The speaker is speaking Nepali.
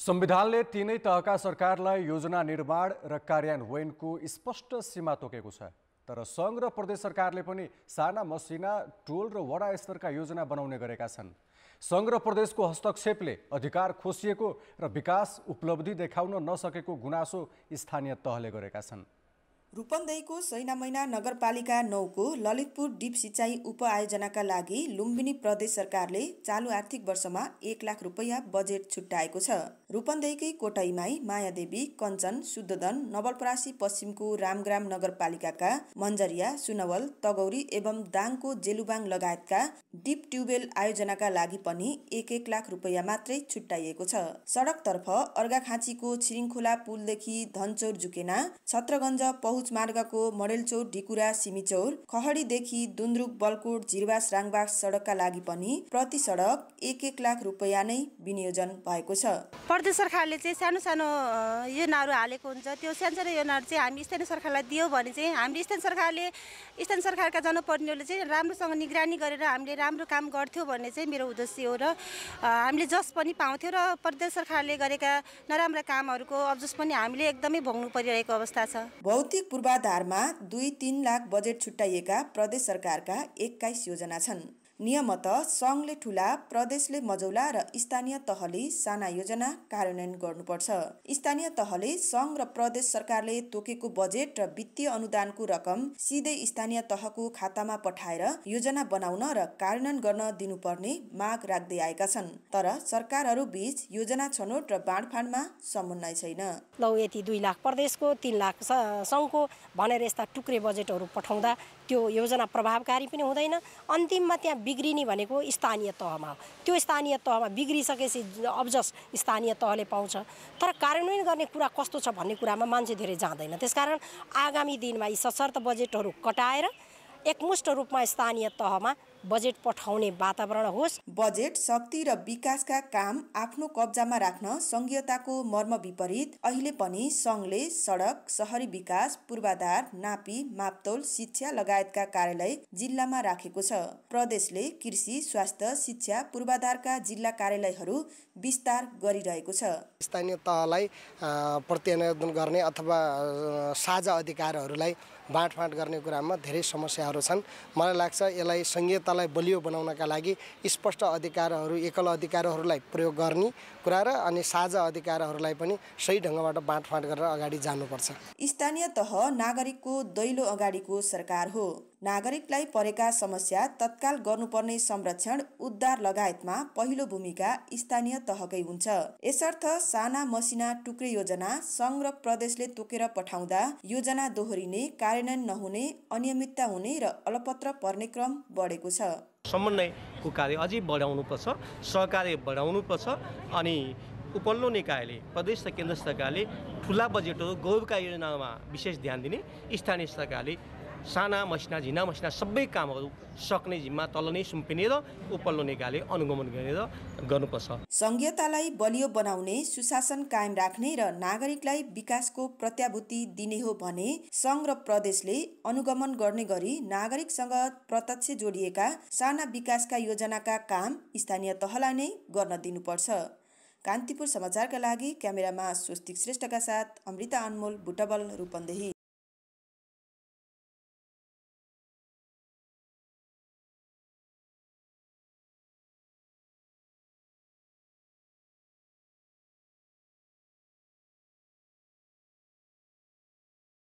संविधानले तिनै तहका सरकारलाई योजना निर्माण र कार्यान्वयनको स्पष्ट सीमा तोकेको छ तर सङ्घ र प्रदेश सरकारले पनि साना मसिना टोल र वडा स्तरका योजना बनाउने गरेका छन् सङ्घ र प्रदेशको हस्तक्षेपले अधिकार खोसिएको र विकास उपलब्धि देखाउन नसकेको गुनासो स्थानीय तहले गरेका छन् रूपन्देहीको सैना महिना नगरपालिका नौको ललितपुर डिप सिँचाइ उपआयोजनाका लागि लुम्बिनी प्रदेश सरकारले चालु आर्थिक वर्षमा एक लाख रुपियाँ बजेट छुट्याएको छ रूपन्देहीकै कोटैमाई मायादेवी कञ्चन शुद्धधन नवलपरासी पश्चिमको रामग्राम नगरपालिकाका मन्जरिया सुनवल तगौरी एवं दाङको जेलुबाङ लगायतका डिप ट्युबवेल आयोजनाका लागि पनि एक एक लाख रुपियाँ मात्रै छुट्याइएको छ सडकतर्फ अर्घाखाँचीको छिरिङखोला पुलदेखि धनचोर जुकेना छत्रगञ्ज पहु पहुँच मार्गको मडेलचौर ढिकुरा सिमीचौर खहडीदेखि दुन्द्रुक बलकोट झिरवास राङबाग सडकका लागि पनि प्रति सडक एक एक लाख रुपियाँ नै विनियोजन भएको छ प्रदेश सरकारले चाहिँ सानो सानो योजनाहरू हालेको हुन्छ त्यो सानो सानो योजनाहरू चाहिँ हामी स्थानीय सरकारलाई दियो भने चाहिँ हामीले स्थानीय सरकारले स्थानीय सरकारका जनप्रतिनिधिहरूले चाहिँ राम्रोसँग निगरानी गरेर हामीले राम्रो काम गर्थ्यौँ भन्ने चाहिँ मेरो उद्देश्य हो र हामीले जस पनि पाउँथ्यौँ र प्रदेश सरकारले गरेका नराम्रा कामहरूको अब जस पनि हामीले एकदमै भोग्नु परिरहेको अवस्था छ भौतिक पूर्वाधारमा दुई तिन लाख बजेट छुट्याइएका प्रदेश सरकारका एक्काइस योजना छन् नियमत सङ्घले ठुला प्रदेशले मजौला र स्थानीय तहले साना योजना कार्यान्वयन गर्नुपर्छ स्थानीय तहले सङ्घ र प्रदेश सरकारले तोकेको बजेट र वित्तीय अनुदानको रकम सिधै स्थानीय तहको खातामा पठाएर योजना बनाउन र कार्यान्वयन गर्न दिनुपर्ने माग राख्दै आएका छन् तर सरकारहरू बीच योजना छनौट र बाँडफाँडमा समन्वय छैन लौ यति दुई लाख प्रदेशको तिन लाख सङ्घको भनेर यस्ता टुक्रे बजेटहरू पठाउँदा त्यो योजना प्रभावकारी पनि हुँदैन अन्तिममा त्यहाँ बिग्रिने भनेको स्थानीय तहमा हो त्यो स्थानीय तहमा बिग्रिसकेपछि अब्जस स्थानीय तहले पाउँछ तर कार्यान्वयन गर्ने कुरा कस्तो छ भन्ने कुरामा मान्छे धेरै जाँदैन त्यसकारण आगामी दिनमा यी सशर्त बजेटहरू कटाएर एकमुष्ट रूपमा स्थानीय तहमा बजेट पठाउने वातावरण होस् बजेट शक्ति र विकासका काम आफ्नो कब्जामा राख्न संघीयताको मर्म विपरीत अहिले पनि सङ्घले सडक सहरी विकास पूर्वाधार नापी मापतोल शिक्षा लगायतका कार्यालय जिल्लामा राखेको छ प्रदेशले कृषि स्वास्थ्य शिक्षा पूर्वाधारका जिल्ला कार्यालयहरू विस्तार गरिरहेको छ स्थानीय तहलाई प्रत्यावेदन गर्ने अथवा साझा अधिकारहरूलाई बाँडफाँड गर्ने कुरामा धेरै समस्याहरू छन् मलाई लाग्छ यसलाई सङ्घीयतालाई बलियो बनाउनका लागि स्पष्ट अधिकारहरू एकल अधिकारहरूलाई प्रयोग गर्ने कुरा र अनि साझा अधिकारहरूलाई पनि सही ढङ्गबाट बाँडफाँड गरेर अगाडि जानुपर्छ स्थानीय तह नागरिकको दैलो अगाडिको सरकार हो नागरिकलाई परेका समस्या तत्काल गर्नुपर्ने संरक्षण उद्धार लगायतमा पहिलो भूमिका स्थानीय तहकै हुन्छ यसर्थ साना मसिना टुक्रे योजना सङ्घ र प्रदेशले तोकेर पठाउँदा योजना दोहोरिने कार्यान्वयन नहुने अनियमितता हुने र अलपत्र पर्ने क्रम बढेको छ समन्वयको कार्य अझै बढाउनुपर्छ सहकार्य बढाउनुपर्छ अनि उपल्लो निकायले प्रदेश र केन्द्र सरकारले ठुला बजेटहरू गौरवका योजनामा विशेष ध्यान दिने स्थानीय सरकारले साना मसिना झिना मसिना सबै कामहरू सक्ने जिम्मा तल नै सुम्पिने र उपल्लो निकाले अनुगमन गरेर गर्नुपर्छ संघीयतालाई बलियो बनाउने सुशासन कायम राख्ने र नागरिकलाई विकासको प्रत्याभूति दिने हो भने सङ्घ र प्रदेशले अनुगमन गर्ने गरी नागरिकसँग प्रत्यक्ष जोडिएका साना विकासका योजनाका काम स्थानीय तहलाई नै गर्न दिनुपर्छ कान्तिपुर समाचारका लागि क्यामेरामा स्वस्तिक श्रेष्ठका साथ अमृता अनमोल बुटबल रूपन्देही